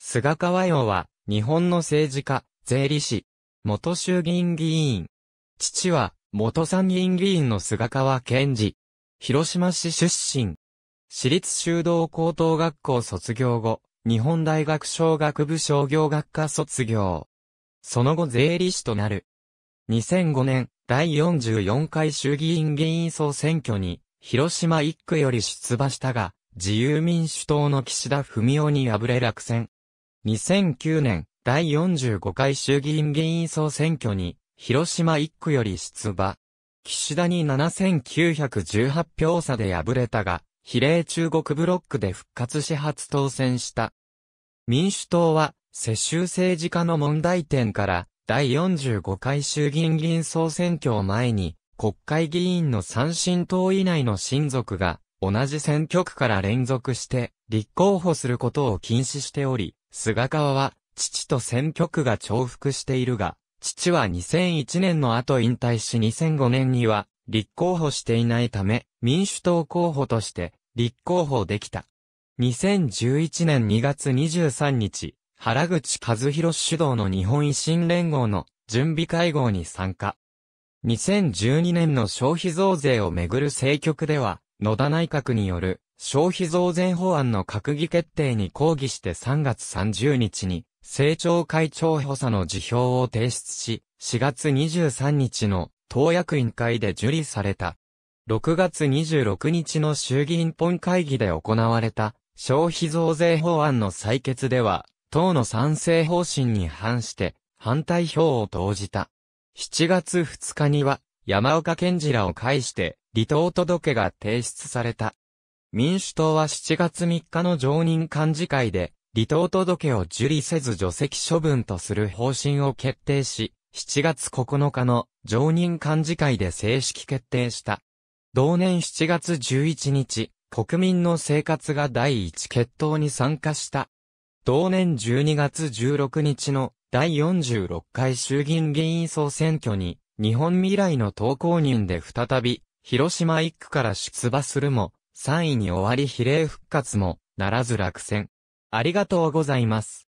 菅川洋は、日本の政治家、税理士、元衆議院議員。父は、元参議院議員の菅川健治。広島市出身。私立修道高等学校卒業後、日本大学商学部商業学科卒業。その後税理士となる。2005年、第44回衆議院議員総選挙に、広島1区より出馬したが、自由民主党の岸田文雄に敗れ落選。2009年、第45回衆議院議員総選挙に、広島1区より出馬。岸田に7918票差で敗れたが、比例中国ブロックで復活し初当選した。民主党は、世襲政治家の問題点から、第45回衆議院議員総選挙を前に、国会議員の三親党以内の親族が、同じ選挙区から連続して、立候補することを禁止しており、菅川は、父と選挙区が重複しているが、父は2001年の後引退し2005年には、立候補していないため、民主党候補として、立候補できた。2011年2月23日、原口和弘主導の日本維新連合の準備会合に参加。2012年の消費増税をめぐる政局では、野田内閣による消費増税法案の閣議決定に抗議して3月30日に、政調会長補佐の辞表を提出し、4月23日の党役員会で受理された。6月26日の衆議院本会議で行われた消費増税法案の採決では、党の賛成方針に反して反対票を投じた。7月2日には山岡健次らを介して離党届が提出された。民主党は7月3日の常任幹事会で、離党届を受理せず除籍処分とする方針を決定し、7月9日の常任幹事会で正式決定した。同年7月11日、国民の生活が第一決闘に参加した。同年12月16日の第46回衆議院議員総選挙に、日本未来の投稿人で再び、広島1区から出馬するも、3位に終わり比例復活もならず落選。ありがとうございます。